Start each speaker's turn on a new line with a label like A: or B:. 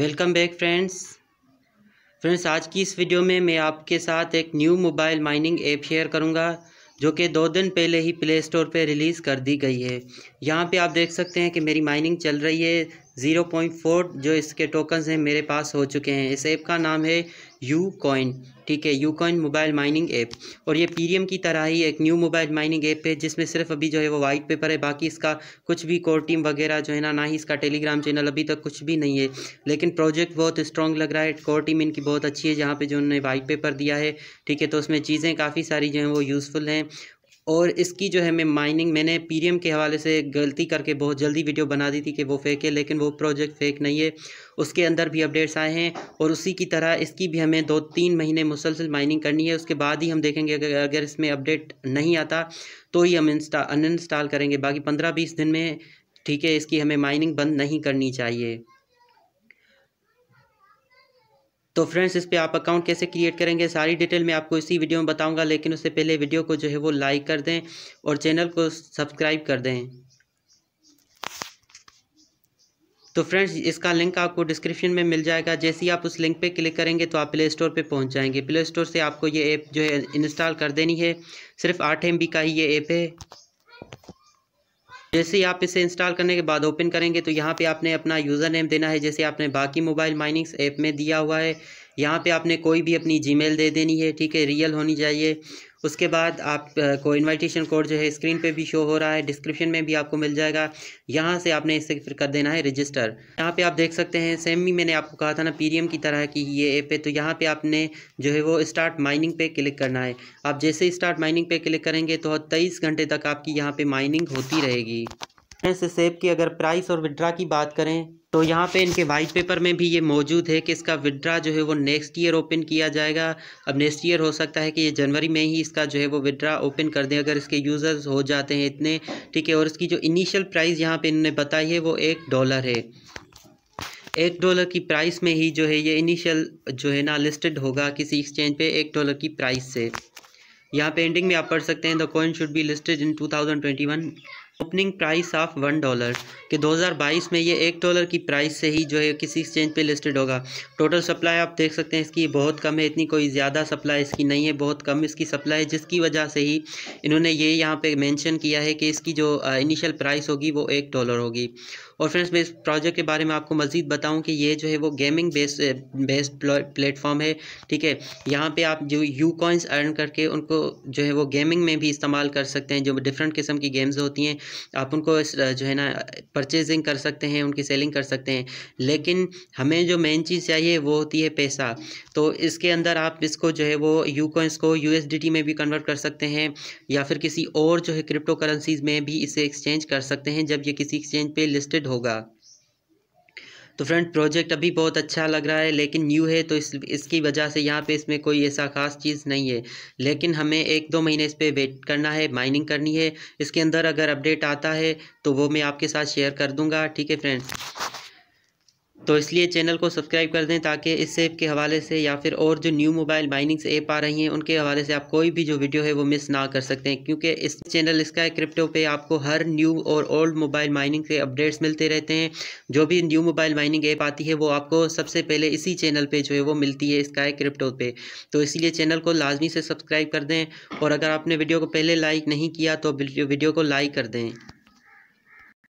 A: welcome back friends friends आज की इस वीडियो में मैं आपके साथ एक new mobile mining app share करूंगा जो कि दो दिन पहले ही प्ले स्टोर पर रिलीज़ कर दी गई है यहाँ पे आप देख सकते हैं कि मेरी माइनिंग चल रही है ज़ीरो पॉइंट फोर जो इसके टोकन्स हैं मेरे पास हो चुके हैं इस ऐप का नाम है यू कॉइन ठीक है U coin mobile mining app और ये पीरियम की तरह ही एक न्यू मोबाइल माइनिंग ऐप है जिसमें सिर्फ अभी जो है वो वाइट पेपर है बाकी इसका कुछ भी कोर टीम वगैरह जो है ना ना ही इसका टेलीग्राम चैनल अभी तक कुछ भी नहीं है लेकिन प्रोजेक्ट बहुत स्ट्रॉन्ग लग रहा है कोर टीम इनकी बहुत अच्छी है जहाँ पर जो उन्होंने वाइट पेपर दिया है ठीक है तो उसमें चीज़ें काफ़ी सारी जो हैं वो यूज़फुल हैं और इसकी जो है मैं माइनिंग मैंने पीरियम के हवाले से गलती करके बहुत जल्दी वीडियो बना दी थी कि वो फेक है लेकिन वो प्रोजेक्ट फेक नहीं है उसके अंदर भी अपडेट्स आए हैं और उसी की तरह इसकी भी हमें दो तीन महीने मुसलसल माइनिंग करनी है उसके बाद ही हम देखेंगे अगर अगर इसमें अपडेट नहीं आता तो ही हम इंस्टा अनइंस्टॉल करेंगे बाकी पंद्रह बीस दिन में ठीक है इसकी हमें माइनिंग बंद नहीं करनी चाहिए तो फ्रेंड्स इस पर आप अकाउंट कैसे क्रिएट करेंगे सारी डिटेल मैं आपको इसी वीडियो में बताऊंगा लेकिन उससे पहले वीडियो को जो है वो लाइक कर दें और चैनल को सब्सक्राइब कर दें तो फ्रेंड्स इसका लिंक आपको डिस्क्रिप्शन में मिल जाएगा जैसे ही आप उस लिंक पे क्लिक करेंगे तो आप प्ले स्टोर पर पहुँच जाएंगे प्ले स्टोर से आपको ये ऐप जो है इंस्टॉल कर देनी है सिर्फ आठ एम का ही ये ऐप है जैसे ही आप इसे इंस्टॉल करने के बाद ओपन करेंगे तो यहाँ पे आपने अपना यूज़र नेम देना है जैसे आपने बाकी मोबाइल माइनिंग्स ऐप में दिया हुआ है यहाँ पे आपने कोई भी अपनी जीमेल दे देनी है ठीक है रियल होनी चाहिए उसके बाद आप को इनविटेशन कोड जो है स्क्रीन पे भी शो हो रहा है डिस्क्रिप्शन में भी आपको मिल जाएगा यहाँ से आपने इसे फिर कर देना है रजिस्टर यहाँ पे आप देख सकते हैं सेम ही मैंने आपको कहा था ना पीरीएम की तरह की ये ऐप है तो यहाँ पे आपने जो है वो स्टार्ट माइनिंग पे क्लिक करना है आप जैसे स्टार्ट माइनिंग पे क्लिक करेंगे तो तेईस घंटे तक आपकी यहाँ पर माइनिंग होती रहेगी ऐसे सेब की अगर प्राइस और विड्रा की बात करें तो यहाँ पे इनके वाइट पेपर में भी ये मौजूद है कि इसका विड्रा जो है वो नेक्स्ट ईयर ओपन किया जाएगा अब नेक्स्ट ईयर हो सकता है कि ये जनवरी में ही इसका जो है वो विड्रा ओपन कर दें अगर इसके यूज़र्स हो जाते हैं इतने ठीक है और इसकी जो इनिशियल प्राइस यहाँ पे इन्होंने बताई है वो एक डॉलर है एक डॉलर की प्राइस में ही जो है ये इनिशियल जो है ना लिस्टेड होगा किसी एक्सचेंज पर एक डॉलर की प्राइस से यहाँ पे एंडिंग में आप पढ़ सकते हैं the coin should be listed in one opening price of one dollar कि 2022 में ये एक डॉलर की प्राइस से ही जो है किसी एक्सचेंज पे लिस्टेड होगा टोटल सप्लाई आप देख सकते हैं इसकी बहुत कम है इतनी कोई ज़्यादा सप्लाई इसकी नहीं है बहुत कम इसकी सप्लाई है जिसकी वजह से ही इन्होंने ये यहाँ पे मेंशन किया है कि इसकी जो इनिशियल प्राइस होगी वो एक डॉलर होगी और फ्रेंड्स मैं इस प्रोजेक्ट के बारे में आपको मज़ीद बताऊँ कि ये जो है वो गेमिंग बेस बेस प्लेटफॉर्म है ठीक है यहाँ पर आप जो यू कॉइन्स अर्न करके उनको जो है वो गेमिंग में भी इस्तेमाल कर सकते हैं जो डिफरेंट किस्म की गेम्स होती हैं आप उनको eh, जो है ना परचेजिंग कर सकते हैं उनकी सेलिंग कर सकते हैं लेकिन हमें जो मेन चीज़ चाहिए वो होती है पैसा तो इसके अंदर आप इसको जो है वो यू कॉइन्स को यू में भी कन्वर्ट कर सकते हैं या फिर किसी और जो है क्रिप्टो करेंसीज़ में भी इसे एक्सचेंज कर सकते हैं जब ये किसी एक्सचेंज पर लिस्टेड होगा तो फ्रेंड प्रोजेक्ट अभी बहुत अच्छा लग रहा है लेकिन न्यू है तो इस इसकी वजह से यहाँ पे इसमें कोई ऐसा खास चीज़ नहीं है लेकिन हमें एक दो महीने इस पर वेट करना है माइनिंग करनी है इसके अंदर अगर अपडेट आता है तो वो मैं आपके साथ शेयर कर दूँगा ठीक है फ्रेंड्स तो इसलिए चैनल को सब्सक्राइब कर दें ताकि इस ऐप के हवाले से या फिर और जो न्यू मोबाइल माइनिंग्स ऐप आ रही हैं उनके हवाले से आप कोई भी जो वीडियो है वो मिस ना कर सकते हैं क्योंकि इस चैनल इसका क्रिप्टो पे आपको हर न्यू और ओल्ड मोबाइल माइनिंग के अपडेट्स मिलते रहते हैं जो भी न्यू मोबाइल माइनिंग ऐप आती है वो आपको सबसे पहले इसी चैनल पर जो है वो मिलती है इसका क्रिप्टो पर तो इसलिए चैनल को लाजमी से सब्सक्राइब कर दें और अगर आपने वीडियो को पहले लाइक नहीं किया तो वीडियो को लाइक कर दें